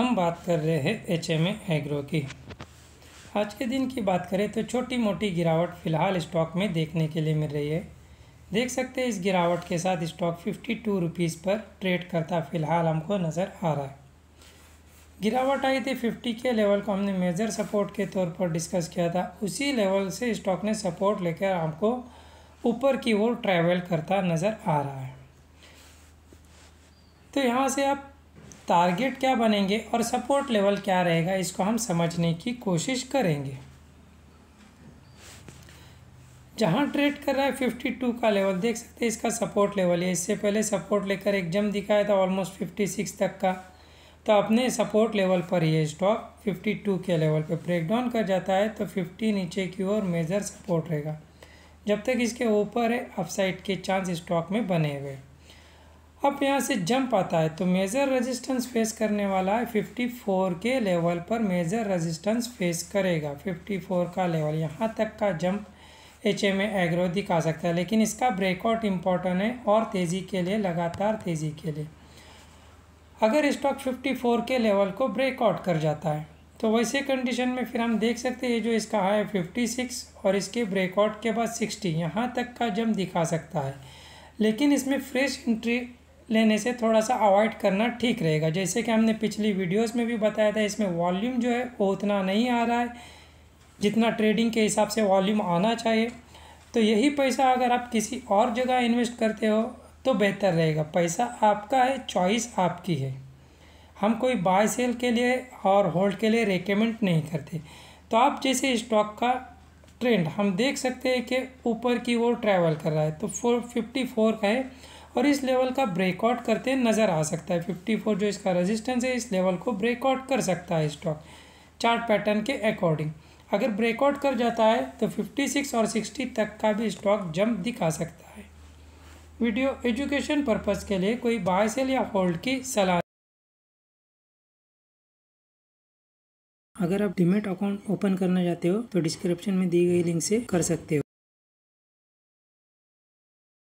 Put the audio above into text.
हम बात कर रहे हैं एच एम एग्रो की आज के दिन की बात करें तो छोटी मोटी गिरावट फिलहाल स्टॉक में देखने के लिए मिल रही है देख सकते हैं इस गिरावट के साथ स्टॉक फिफ्टी टू रुपीज़ पर ट्रेड करता फिलहाल हमको नज़र आ रहा है गिरावट आई थी फिफ्टी के लेवल को हमने मेजर सपोर्ट के तौर पर डिस्कस किया था उसी लेवल से स्टॉक ने सपोर्ट लेकर हमको ऊपर की ओर ट्रैवल करता नज़र आ रहा है तो यहाँ से आप टारगेट क्या बनेंगे और सपोर्ट लेवल क्या रहेगा इसको हम समझने की कोशिश करेंगे जहाँ ट्रेड कर रहा है फिफ्टी टू का लेवल देख सकते हैं इसका सपोर्ट लेवल है इससे पहले सपोर्ट लेकर एक जम दिखाया था ऑलमोस्ट फिफ्टी सिक्स तक का तो अपने सपोर्ट लेवल पर ही स्टॉक फिफ्टी टू के लेवल पर ब्रेक डाउन कर जाता है तो फिफ्टी नीचे की ओर मेजर सपोर्ट रहेगा जब तक इसके ऊपर है अपसाइड के चांस स्टॉक में बने हुए अब यहाँ से जंप आता है तो मेजर रेजिस्टेंस फेस करने वाला है 54 के लेवल पर मेजर रेजिस्टेंस फेस करेगा 54 का लेवल यहाँ तक का जंप एच एम एग्रो दिखा सकता है लेकिन इसका ब्रेकआउट इम्पॉर्टेंट है और तेज़ी के लिए लगातार तेज़ी के लिए अगर स्टॉक 54 के लेवल को ब्रेकआउट कर जाता है तो वैसे कंडीशन में फिर हम देख सकते हैं जो इसका हाई है सिक्स और इसके ब्रेकआउट के बाद सिक्सटी यहाँ तक का जंप दिखा सकता है लेकिन इसमें फ्रेश इंट्री लेने से थोड़ा सा अवॉइड करना ठीक रहेगा जैसे कि हमने पिछली वीडियोस में भी बताया था इसमें वॉल्यूम जो है वो उतना नहीं आ रहा है जितना ट्रेडिंग के हिसाब से वॉल्यूम आना चाहिए तो यही पैसा अगर आप किसी और जगह इन्वेस्ट करते हो तो बेहतर रहेगा पैसा आपका है चॉइस आपकी है हम कोई बाय सेल के लिए और होल्ड के लिए रिकमेंड नहीं करते तो आप जैसे स्टॉक का ट्रेंड हम देख सकते हैं कि ऊपर की ओर ट्रैवल कर रहा है तो फोर फिफ्टी फोर का है और इस लेवल का ब्रेकआउट करते नज़र आ सकता है फिफ्टी फोर जो इसका रेजिस्टेंस है इस लेवल को ब्रेकआउट कर सकता है स्टॉक चार्ट पैटर्न के अकॉर्डिंग अगर ब्रेकआउट कर जाता है तो फिफ्टी सिक्स और सिक्सटी तक का भी स्टॉक जंप दिखा सकता है वीडियो एजुकेशन पर्पज़ के लिए कोई बाय सेल या होल्ड की सलाह अगर आप डिमेट अकाउंट ओपन करना चाहते हो तो डिस्क्रिप्शन में दी गई लिंक से कर सकते हो